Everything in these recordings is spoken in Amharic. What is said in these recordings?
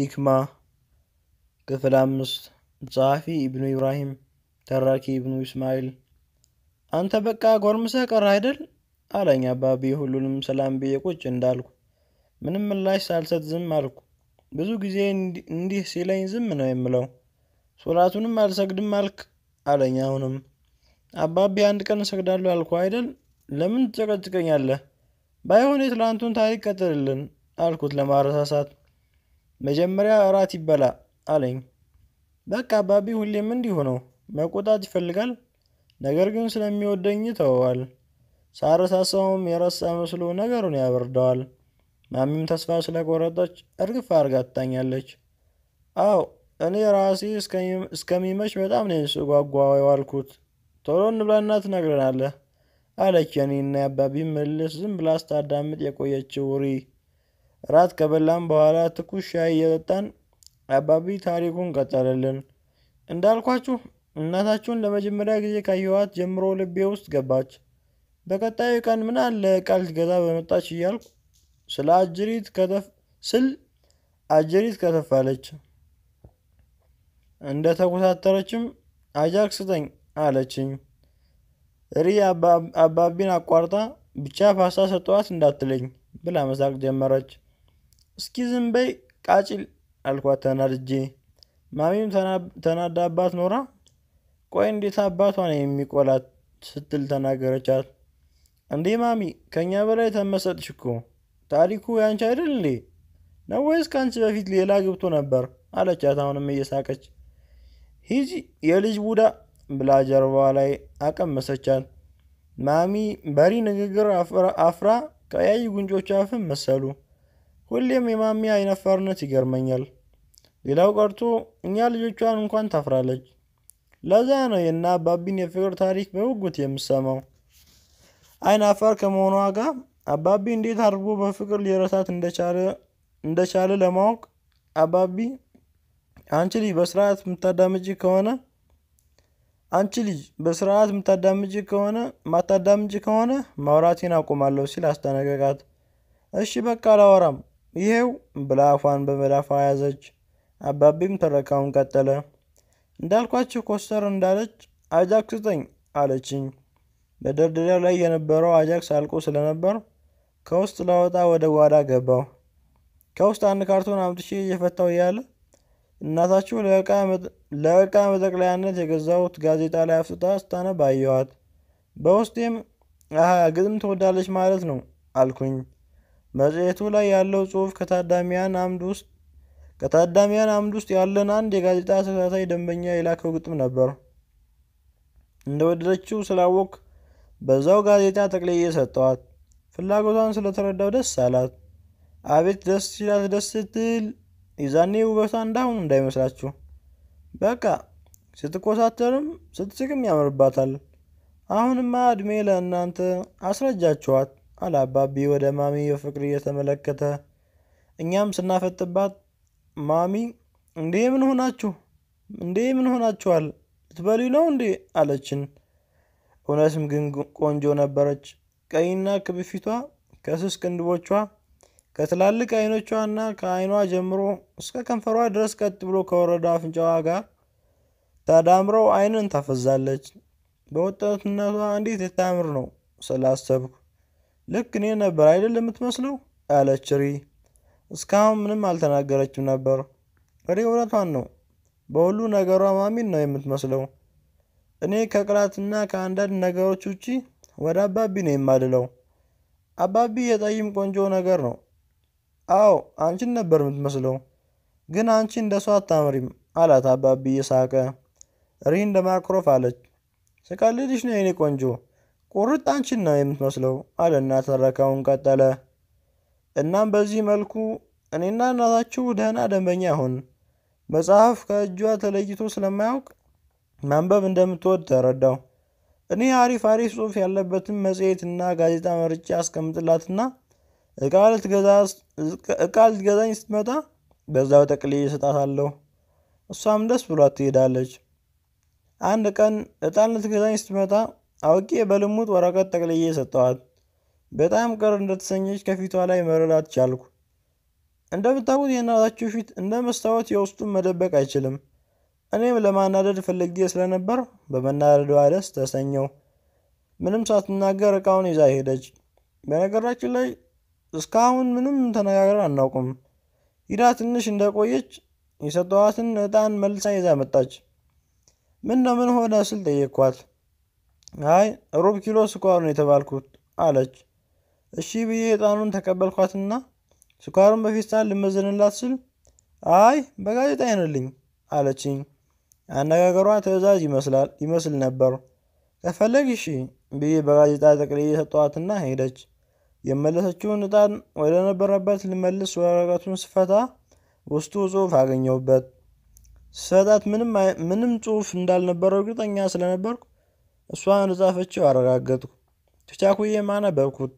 ሂክማ ክፍል አምስት ጸሐፊ ኢብኑ ኢብራሂም ተራኪ ኢብኑ እስማኤል አንተ በቃ ጎርምሰህ ቀር አይደል አለኝ አባቢ ሁሉንም ሰላም ብዬ ቁጭ እንዳልኩ ምንም ምላሽ ሳልሰጥ ዝም አልኩ ብዙ ጊዜ እንዲህ ሲለኝ ዝም ነው የምለው ሶላቱንም አልሰግድም አልክ አለኝ አሁንም አባቢ አንድ ቀን እሰግዳለሁ አልኩ አይደል ለምን ትጨቀጭቀኛለህ ባይሆን የትላንቱን ታሪክ ቀጥልልን አልኩት ለማረሳሳት መጀመሪያ እራት ይበላ አለኝ። በቃ አባቢ ሁሌም እንዲሁ ነው። መቆጣት ይፈልጋል፣ ነገር ግን ስለሚወደኝ ተወዋል። ሳረሳሳውም የረሳ መስሎ ነገሩን ያበርደዋል። ማሚም ተስፋ ስለቆረጠች እርግፍ አርጋ ትታኛለች። አዎ እኔ ራሴ እስከሚመች በጣም ነው ስጓጓ የዋልኩት ቶሎ እንብላና ትነግረናለህ አለች። የኔና የአባቢ ምልልስ ዝም ብላ ስታዳምጥ የቆየችው ውሪ እራት ከበላም በኋላ ትኩስ ሻይ እየጠጣን አባቢ ታሪኩን ቀጠለልን። እንዳልኳችሁ እናታችሁን ለመጀመሪያ ጊዜ ካየኋት ጀምሮ ልቤ ውስጥ ገባች። በቀጣዩ ቀን ምን አለ ቃል ትገዛ በመጣች እያልኩ ስለ አጅሪት ስል አጅሪት ከተፋለች። እንደ ተኮሳተረችም አጃክስ ስጠኝ አለችኝ። ሪ አባቢን አቋርጣ ብቻ ፓስታ ሰጠዋት እንዳትለኝ ብላ መሳቅ ጀመረች። እስኪ ዝም በይ ቃጭል አልኳት ተናድጄ። ማሚም ተናዳባት ኖራ ቆይ እንዴት አባቷ ነው የሚቆላት ስትል ተናገረቻት። እንዴ ማሚ ከእኛ በላይ ተመሰጥሽ እኮ ታሪኩ ያንቺ አይደል እንዴ ነው ወይስ ከአንቺ በፊት ሌላ ግብቶ ነበር አለቻት አሁንም እየሳቀች። ሂጂ የልጅ ቡዳ ብላ ጀርባዋ ላይ አቀመሰቻት። ማሚ በሪ ንግግር አፍራ ቀያይ ጉንጮቿ አፍም መሰሉ። ሁሌም የማሚ አይነፋርነት ይገርመኛል። ሌላው ቀርቶ እኛ ልጆቿን እንኳን ታፍራለች። ለዛ ነው የና አባቢን የፍቅር ታሪክ በጉጉት የምሰማው። አይናፋር ከመሆኗ ጋር አባቢ እንዴት አድርጎ በፍቅር ሊረሳት እንደቻለ ለማወቅ አባቢ አንቺ ልጅ በስርዓት የምታዳምጪ ከሆነ አንቺ ልጅ በስርዓት የምታዳምጪ ከሆነ ማታዳምጪ ከሆነ ማውራቴን አቆማለሁ ሲል አስጠነቀቃት። እሺ በቃ አላወራም ይሄው ብላ አፏን በመዳፏ ያዘች። አባቢም ትረካውን ቀጠለ። እንዳልኳችሁ ኮስተር እንዳለች አጃክስ ስጠኝ አለችኝ። በደርደሪያው ላይ የነበረው አጃክስ አልቆ ስለነበር ከውስጥ ላወጣ ወደ ጓዳ ገባው። ከውስጥ አንድ ካርቶን አምጥቼ እየፈታው እያለ እናታችሁ ለዕቃ መጠቅለያነት የገዛሁት ጋዜጣ ላይ አፍጥጣ ስታነብ አየኋት። በውስጤም አሃ ግጥም ትወዳለች ማለት ነው አልኩኝ። መጽሔቱ ላይ ያለው ጽሑፍ ከታዳሚያን አምድ ውስጥ ከታዳሚያን አምድ ውስጥ ያለን አንድ የጋዜጣ ተከታታይ ደንበኛ የላከው ግጥም ነበር። እንደወደደችው ስላወቅ በዛው ጋዜጣ ጠቅልዬ ሰጠዋት። ፍላጎቷን ስለተረዳው ደስ አላት። አቤት ደስ ሲላት ደስ ስትል ይዛኔ ውበቷ እንዳሁኑ እንዳይመስላችሁ። በቃ ስትኮሳተርም ስትስቅም ያምርባታል። አሁንማ ዕድሜ ለእናንተ አስረጃችኋት። አለ አባቢ ወደ ማሚ በፍቅር እየተመለከተ። እኛም ስናፈጥባት ማሚ እንዴ ምን ሆናችሁ እንዴ ምን ሆናችኋል? ልትበሉ ነው እንዴ አለችን። እውነትም ግን ቆንጆ ነበረች። ቀይና ክብፊቷ ከስስ ቅንድቦቿ ከትላልቅ አይኖቿ እና ከአይኗ ጀምሮ እስከ ከንፈሯ ድረስ ቀጥ ብሎ ከወረዳ አፍንጫዋ ጋር ተዳምረው አይንን ታፈዛለች። በወጣትነቷ እንዴት የታምር ነው ስላሰብኩ ልክ እኔ ነበር አይደል የምትመስለው አለች ሪ። እስካሁን ምንም አልተናገረችም ነበር። ሪ እውነቷን ነው። በሁሉ ነገሯ ማሚን ነው የምትመስለው። እኔ ከቅላትና ከአንዳንድ ነገሮች ውጪ ወደ አባቢ ነው የማድለው። አባቢ የጠይም ቆንጆ ነገር ነው። አዎ አንቺን ነበር የምትመስለው፣ ግን አንቺ እንደ ሰው አታምሪም አላት አባቢ እየሳቀ። ሪ እንደ ማክሮፍ አለች። ስቀልድሽ ነው የኔ ቆንጆ ቁርጥ አንቺን ነው የምትመስለው አለና ትረካውን ቀጠለ። እናም በዚህ መልኩ እኔና እናታችሁ ደህና ደንበኛ ይሁን። መጽሐፍ ከእጇ ተለይቶ ስለማያውቅ ማንበብ እንደምትወድ ተረዳው። እኔ አሪፍ አሪፍ ጽሑፍ ያለበትን መጽሔትና ጋዜጣ መርጬ አስቀምጥላትና እቃ ልትገዛኝ ስትመጣ በዛው ጠቅልዬ እሰጣታለሁ። እሷም ደስ ብሏት ትሄዳለች። አንድ ቀን ዕጣን ልትገዛኝ ስትመጣ አውቄ በልሙጥ ወረቀት ጠቅልዬ ሰጠዋት። በጣም ቅር እንደተሰኘች ከፊቷ ላይ መረዳት ቻልኩ። እንደምታውቁት የእናታችሁ ፊት እንደ መስታወት የውስጡን መደበቅ አይችልም። እኔም ለማናደድ ፈልጌ ስለነበር በመናደዷ ደስ ተሰኘው። ምንም ሳትናገር እቃውን ይዛ ሄደች። በነገራችን ላይ እስካሁን ምንም ተነጋግረን አናውቅም። ሂዳ ትንሽ እንደቆየች የሰጠዋትን ዕጣን መልሳ ይዛ መጣች። ምን ለምን ሆነ ስል ጠየቅኳት። አይ ሩብ ኪሎ ስኳር ነው የተባልኩት አለች። እሺ ብዬ ዕጣኑን ተቀበልኳትና ስኳሩን በፌስታን ልመዘንላት ስል አይ በጋዜጣ አይነልኝ አለችኝ። አነጋገሯ ትዕዛዝ ይመስል ነበር። ከፈለግሽ ብዬ በጋዜጣ ጠቅልዬ የሰጠዋትና ሄደች። የመለሰችውን ዕጣን ወደ ነበረበት ልመልስ ወረቀቱን ስፈታ ውስጡ ጽሑፍ አገኘሁበት። ስፈታት ምንም ጽሑፍ እንዳልነበረው እርግጠኛ ስለነበርኩ እሷን እንደጻፈችው አረጋገጥኩ። ትቻኩዬም አነበብኩት።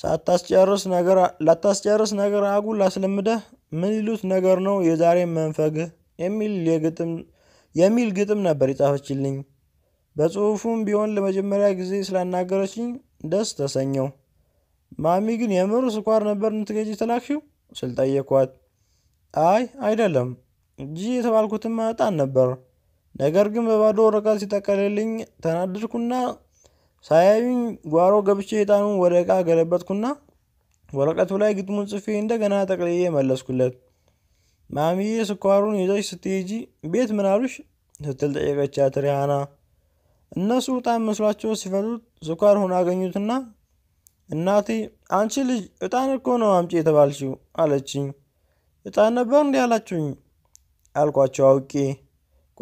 ሳታስጨርስ ነገር ላታስጨርስ ነገር አጉል አስለምደህ ምን ይሉት ነገር ነው የዛሬ መንፈግህ የሚል ግጥም ነበር የጻፈችልኝ። በጽሁፉም ቢሆን ለመጀመሪያ ጊዜ ስላናገረችኝ ደስ ተሰኘው። ማሚ ግን የምር ስኳር ነበር እንትገጅ ተላክሽው ስል ጠየኳት። አይ አይደለም እንጂ የተባልኩትም እጣን ነበር ነገር ግን በባዶ ወረቀት ሲጠቀልልኝ ተናደድኩና ሳያዩኝ ጓሮ ገብቼ ዕጣኑን ወደ ዕቃ ገለበጥኩና ወረቀቱ ላይ ግጥሙን ጽፌ እንደገና ጠቅልዬ መለስኩለት። ማሚዬ ስኳሩን ይዘሽ ስትሄጂ ቤት ምን አሉሽ ስትል ጠየቀቻት ሪሃና። እነሱ ዕጣን መስሏቸው ሲፈቱት ስኳር ሆኖ አገኙትና እናቴ አንቺ ልጅ ዕጣን እኮ ነው አምጪ የተባልሽው አለችኝ። ዕጣን ነበር እንዲህ አላችሁኝ አልኳቸው አውቄ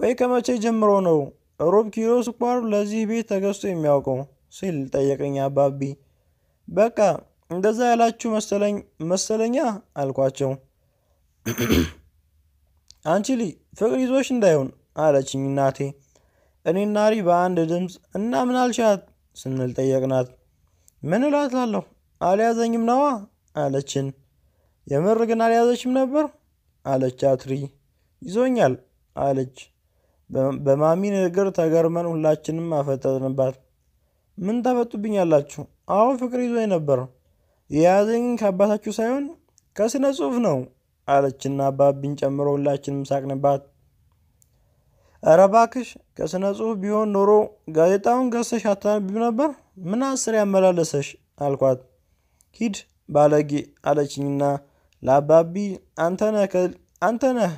ቆይ ከመቼ ጀምሮ ነው ሮብ ኪሎ ስኳር ለዚህ ቤት ተገዝቶ የሚያውቀው ሲል ጠየቀኝ አባቢ። በቃ እንደዛ ያላችሁ መሰለኝ መሰለኛ አልኳቸው። አንቺሊ ልጅ ፍቅር ይዞሽ እንዳይሆን አለችኝ እናቴ። እኔና ሪ በአንድ ድምፅ እና ምን አልሻት ስንል ጠየቅናት። ምን እላታለሁ አልያዘኝም ነዋ አለችን። የምር ግን አልያዘችም ነበር አለች አትሪ። ይዞኛል አለች። በማሚ ንግግር ተገርመን ሁላችንም አፈጠጥንባት። ምን ታፈጡብኝ አላችሁ? አዎ ፍቅር ይዞ ነበር። የያዘኝ ከአባታችሁ ሳይሆን ከስነ ጽሁፍ ነው አለችና አባብን ጨምሮ ሁላችንም ሳቅንባት። እረ እባክሽ ከስነ ጽሁፍ ቢሆን ኖሮ ጋዜጣውን ገሰሽ አታነቢም ነበር። ምን አስር ያመላለሰሽ አልኳት። ሂድ ባለጌ አለችኝና ለአባቢ አንተነ። አንተነህ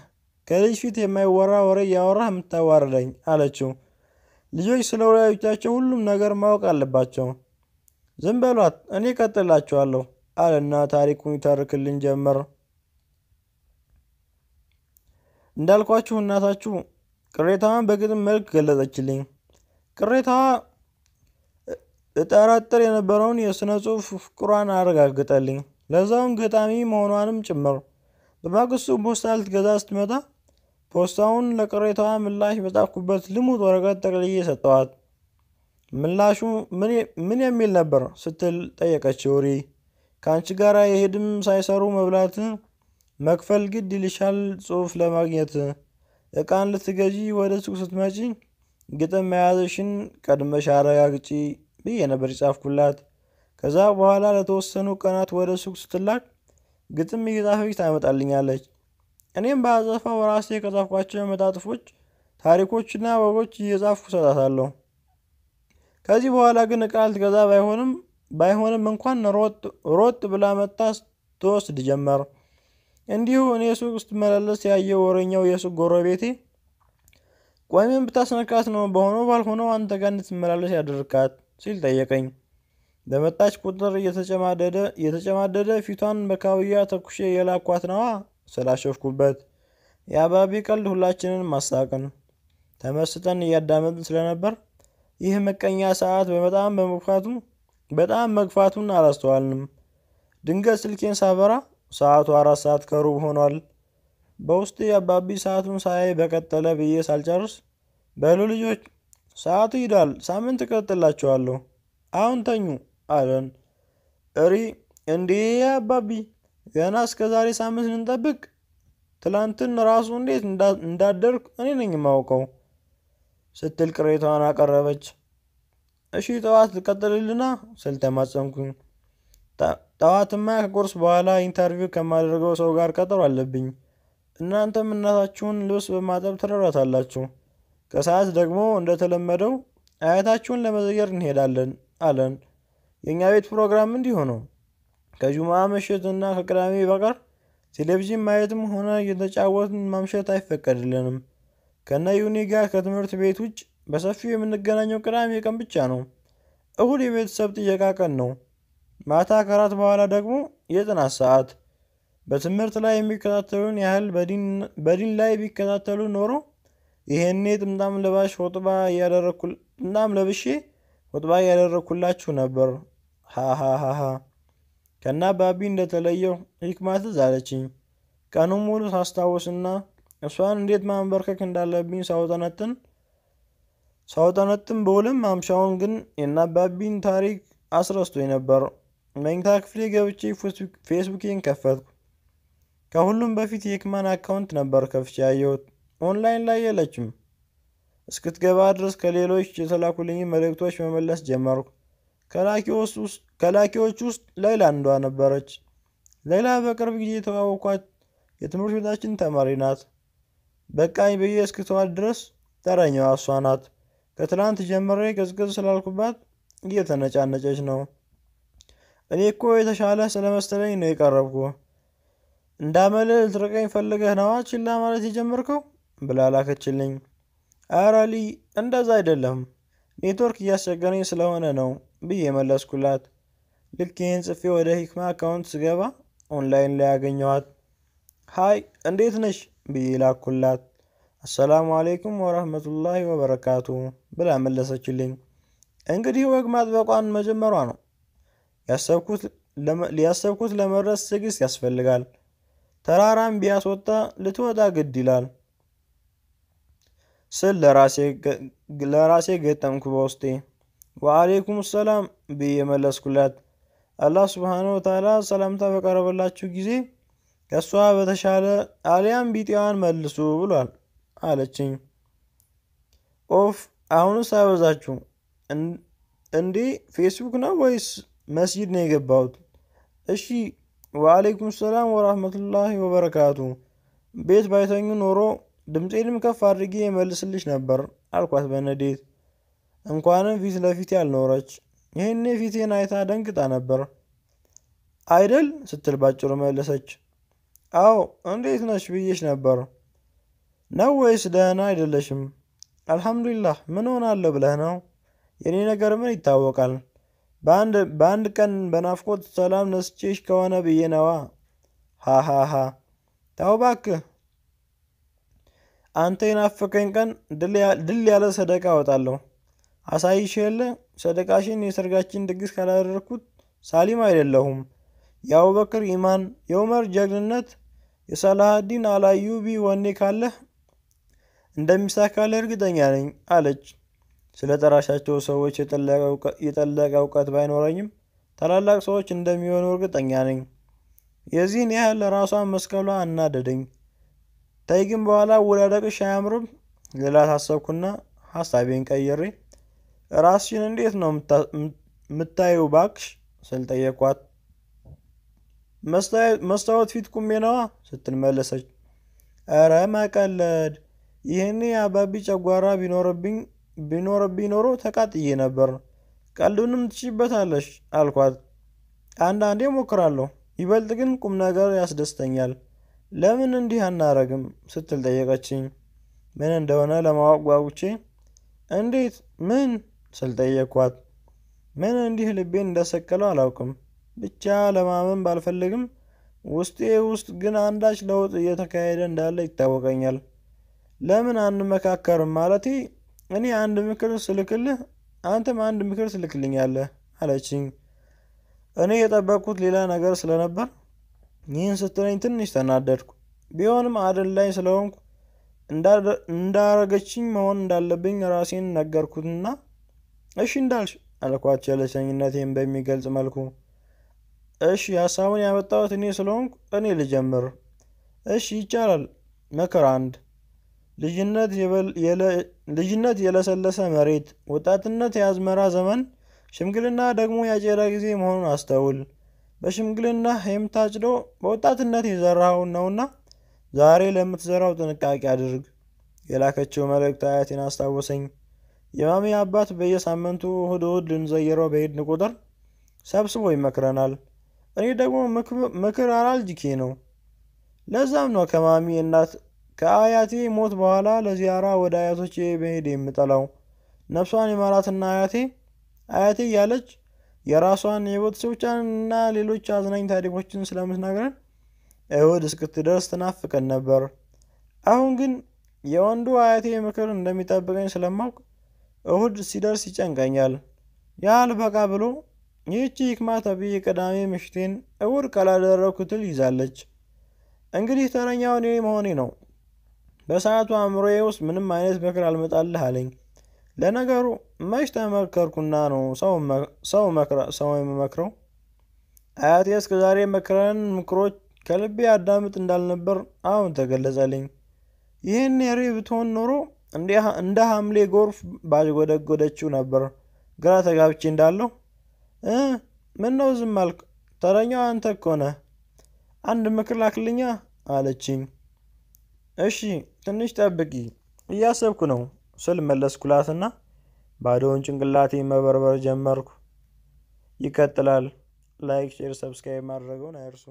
ከልጅ ፊት የማይወራ ወሬ እያወራህ የምታዋርደኝ አለችው። ልጆች ስለ ወላጆቻቸው ሁሉም ነገር ማወቅ አለባቸው። ዝም በሏት፣ እኔ ቀጥላችኋለሁ አለና ታሪኩን ይተርክልን ጀመር። እንዳልኳችሁ እናታችሁ ቅሬታዋን በግጥም መልክ ገለጸችልኝ። ቅሬታዋ እጠራጥር የነበረውን የሥነ ጽሑፍ ፍቅሯን አረጋግጠልኝ፣ ለዛውም ገጣሚ መሆኗንም ጭምር። በማግስቱ ቦስታ ልትገዛ ስትመጣ ፖስታውን ለቅሬታዋ ምላሽ በጻፍኩበት ልሙጥ ወረቀት ጠቅልዬ ሰጠዋት። ምላሹ ምን የሚል ነበር ስትል ጠየቀች። ውሪ? ከአንቺ ጋር የሄድም ሳይሰሩ መብላት መክፈል ግድ ይልሻል ጽሑፍ ለማግኘት ዕቃን ልትገዢ ወደ ሱቅ ስትመጪ ግጥም መያዘሽን ቀድመሽ አረጋግጪ ብዬ ነበር ይጻፍኩላት። ከዛ በኋላ ለተወሰኑ ቀናት ወደ ሱቅ ስትላክ ግጥም እየጻፈች ታመጣልኛለች። እኔም በአጸፋው ራሴ ከጻፍኳቸው መጣጥፎች፣ ታሪኮችና ወጎች እየጻፍኩ ሰጣታለሁ። ከዚህ በኋላ ግን ዕቃ ትገዛ ባይሆንም ባይሆንም እንኳን ሮጥ ብላ መጣ ስትወስድ ጀመር። እንዲሁ እኔ ሱቅ ስትመላለስ ያየ ወረኛው የሱቅ ጎረቤቴ ቆሜን ብታስነካት ነው በሆነው ባልሆነው አንተ ጋር እንድትመላለስ ያደርካት ሲል ጠየቀኝ። በመጣች ቁጥር እየተጨማደደ ፊቷን በካውያ ተኩሼ የላኳት ነዋ ስላሸፍኩበት የአባቢ ቀልድ ሁላችንን ማሳቅን። ተመስጠን እያዳመጥን ስለነበር ይህ ምቀኛ ሰዓት በጣም በመግፋቱ በጣም መግፋቱን አላስተዋልንም። ድንገት ስልኬን ሳበራ ሰዓቱ አራት ሰዓት ከሩብ ሆኗል። በውስጥ የአባቢ ሰዓቱን ሳይ በቀጠለ ብዬ ሳልጨርስ በሉ ልጆች ሰዓቱ ይሄዳል፣ ሳምንት እቀጥላችኋለሁ፣ አሁን ተኙ አለን። እሪ እንዴ አባቢ ገና እስከ ዛሬ ሳምንት ስንጠብቅ ትላንትን ራሱ እንዴት እንዳደርኩ እኔ ነኝ የማውቀው ስትል ቅሬታዋን አቀረበች። እሺ ጠዋት ልቀጥልልና ስል ተማጸንኩኝ። ጠዋትማ ከቁርስ በኋላ ኢንተርቪው ከማደርገው ሰው ጋር ቀጠሮ አለብኝ። እናንተም እናታችሁን ልብስ በማጠብ ትረዳታላችሁ። ከሰዓት ደግሞ እንደተለመደው አያታችሁን ለመዘየር እንሄዳለን አለን። የእኛ ቤት ፕሮግራም እንዲሁ ነው። ከጁማ ምሽት እና ከቅዳሜ በቀር ቴሌቪዥን ማየትም ሆነ የተጫወትን ማምሸት አይፈቀድልንም። ከነ ዩኒ ጋር ከትምህርት ቤት ውጭ በሰፊው የምንገናኘው ቅዳሜ ቀን ብቻ ነው። እሁድ የቤተሰብ ጥየቃ ቀን ነው። ማታ ከራት በኋላ ደግሞ የጥናት ሰዓት። በትምህርት ላይ የሚከታተሉን ያህል በዲን ላይ ቢከታተሉ ኖሮ ይሄኔ ጥምጣም ለባሽ ሆጥባ ጥምጣም ለብሼ ሆጥባ እያደረግኩላችሁ ነበር። ሃሃሃሃ ከነአባቢ እንደተለየሁ ሂክማ ትዝ አለችኝ። ቀኑን ሙሉ ሳስታውስና እሷን እንዴት ማንበርከክ እንዳለብኝ ሳውጠነጥን ሳውጠነጥን በውልም ማምሻውን ግን ባቢን ታሪክ አስረስቶኝ ነበር። መኝታ ክፍሌ ገብቼ ፌስቡኬን ከፈትኩ። ከሁሉም በፊት የሂክማን አካውንት ነበር ከፍቼ ያየሁት። ኦንላይን ላይ የለችም። እስክትገባ ድረስ ከሌሎች የተላኩልኝ መልእክቶች መመለስ ጀመርኩ። ከላኪዎች ውስጥ ላይላ አንዷ ነበረች። ላይላ በቅርብ ጊዜ የተዋወኳት የትምህርት ቤታችን ተማሪ ናት። በቃኝ ብዬ እስክተዋት ድረስ ተረኛዋ እሷ ናት። ከትናንት ጀምሬ ቅዝቅዝ ስላልኩባት እየተነጫነጨች ነው። እኔ እኮ የተሻለ ስለመሰለኝ ነው የቀረብኩ። እንዳመልህ ልትርቀኝ ፈልገህ ነዋ ችላ ማለት የጀመርከው ብላ ላከችልኝ። አራሊ እንደዛ አይደለም ኔትወርክ እያስቸገረኝ ስለሆነ ነው ብዬ መለስኩላት። ልክ ይህን ጽፌ ወደ ሂክማ አካውንት ስገባ ኦንላይን ላይ ያገኘኋት። ሀይ እንዴት ነሽ ብዬ ላኩላት። አሰላሙ አሌይኩም ወረህመቱላሂ ወበረካቱ ብላ መለሰችልኝ። እንግዲህ ወግ ማጥበቋን መጀመሯ ነው። ሊያሰብኩት ለመድረስ ትዕግስት ያስፈልጋል። ተራራም ቢያስወጣ ልትወጣ ግድ ይላል ስል ለራሴ ገጠምኩ በውስጤ። ወአሌይኩም ሰላም ብዬ መለስኩላት። አላህ ስብሓነ ወተዓላ ሰላምታ በቀረበላችሁ ጊዜ ከእሷ በተሻለ አሊያም ቢጤዋን መልሱ ብሏል አለችኝ። ኦፍ አሁንስ አበዛችሁ እንዴ! ፌስቡክ ነው ወይስ መስጂድ ነው የገባሁት? እሺ፣ ወአሌይኩም ሰላም ወራህመቱላሂ ወበረካቱ። ቤት ባይተኙ ኖሮ ድምፄንም ከፍ አድርጌ የመልስልሽ ነበር አልኳት በነዴት። እንኳንም ፊት ለፊት ያልኖረች ይህኔ ፊቴን አይታ ደንግጣ ነበር። አይደል ስትል ባጭሩ መለሰች። አዎ እንዴት ነሽ ብዬሽ ነበር። ነው ወይስ ደህና አይደለሽም? አልሐምዱሊላህ ምን ሆናለሁ ብለህ ነው? የእኔ ነገር ምን ይታወቃል። በአንድ ቀን በናፍቆት ሰላም ነስቼሽ ከሆነ ብዬ ነዋ። ሃሃሃ ተው እባክህ። አንተ የናፈቀኝ ቀን ድል ያለ ሰደቃ አወጣለሁ። አሳይሽ የለ ሰደቃሽን የሰርጋችን ድግስ ካላደረግኩት ሳሊም አይደለሁም። የአቡበክር ኢማን፣ የዑመር ጀግንነት፣ የሳላሃዲን አላዩቢ ወኔ ካለህ እንደሚሳካልህ እርግጠኛ ነኝ አለች። ስለ ጠራሻቸው ሰዎች የጠለቀ እውቀት ባይኖረኝም ታላላቅ ሰዎች እንደሚሆኑ እርግጠኛ ነኝ። የዚህን ያህል ራሷን መስቀሏ አናደደኝ። ተይ ግን በኋላ አወዳደቅሽ አያምርም ልላት አሰብኩና ሀሳቤን ቀይሬ ራስሽን እንዴት ነው የምታየው ባክሽ ስል ጠየኳት። መስታወት ፊት ቁሜ ነዋ ስትል መለሰች። ኧረ መቀለድ! ይህኔ አባቢ ጨጓራ ቢኖርብኝ ኖሮ ተቃጥዬ ነበር። ቀልዱንም ትችበታለሽ አልኳት። አንዳንዴ ሞክራለሁ፣ ይበልጥ ግን ቁም ነገር ያስደስተኛል። ለምን እንዲህ አናረግም ስትል ጠየቀችኝ። ምን እንደሆነ ለማወቅ ጓጉቼ እንዴት ምን ስል ጠየኳት። ምን እንዲህ ልቤን እንደሰቀለው አላውቅም። ብቻ ለማመን ባልፈልግም ውስጤ ውስጥ ግን አንዳች ለውጥ እየተካሄደ እንዳለ ይታወቀኛል። ለምን አንመካከርም? ማለቴ እኔ አንድ ምክር ስልክልህ አንተም አንድ ምክር ስልክልኛለህ አለችኝ። እኔ የጠበቅኩት ሌላ ነገር ስለነበር ይህን ስትለኝ ትንሽ ተናደድኩ። ቢሆንም አደላኝ ስለሆንኩ እንዳረገችኝ መሆን እንዳለብኝ ራሴን ነገርኩትና እሺ እንዳልሽ አልኳቸው የለሰኝነቴን በሚገልጽ መልኩ። እሺ ሀሳቡን ያመጣሁት እኔ ስለሆንኩ እኔ ልጀምር። እሺ ይቻላል። ምክር አንድ ልጅነት የለሰለሰ መሬት፣ ወጣትነት የአዝመራ ዘመን፣ ሽምግልና ደግሞ ያጨዳ ጊዜ መሆኑን አስተውል። በሽምግልና የምታጭደው በወጣትነት የዘራኸውን ነውና ዛሬ ለምትዘራው ጥንቃቄ አድርግ። የላከችው መልእክት አያቴን አስታወሰኝ። የማሚ አባት በየሳምንቱ እሁድ እሁድ ልንዘየረው በሄድን ቁጥር ሰብስቦ ይመክረናል። እኔ ደግሞ ምክር አላልጅኬ ነው። ለዛም ነው ከማሚ እናት ከአያቴ ሞት በኋላ ለዚያራ ወደ አያቶቼ መሄድ የምጠላው። ነፍሷን የማራትና አያቴ አያቴ እያለች የራሷን የቤተሰቦቿን እና ሌሎች አዝናኝ ታሪኮችን ስለምትነግረን እሁድ እስክትደርስ ትናፍቀን ነበር። አሁን ግን የወንዱ አያቴ ምክር እንደሚጠብቀኝ ስለማውቅ እሁድ ሲደርስ ይጨንቀኛል። በቃ ብሎ ይህቺ ሂክማ ተብዬ ቅዳሜ ምሽቴን እውድ ካላደረግኩት ይዛለች። እንግዲህ ተረኛው እኔ መሆኔ ነው። በሰዓቱ አእምሮዬ ውስጥ ምንም አይነት ምክር አልመጣልህ አለኝ። ለነገሩ መች ተመከርኩና ነው ሰው የምመክረው? አያቴ እስከ ዛሬ መክረን ምክሮች ከልቤ አዳምጥ እንዳልነበር አሁን ተገለጸልኝ። ይህን የሬ ብትሆን ኖሮ እንደ ሐምሌ ጎርፍ ባጎደጎደችው ነበር። ግራ ተጋብቼ እ ምን ነው ዝም አልክ? ተረኛው አንተ እኮ ነህ። አንድ ምክር ላክልኛ አለችኝ። እሺ ትንሽ ጠብቂ እያሰብኩ ነው ስል መለስኩላትና ባዶውን ጭንቅላቴ መበርበር ጀመርኩ። ይቀጥላል። ላይክ፣ ሼር፣ ሰብስክራይብ ማድረገውን አይርሱ።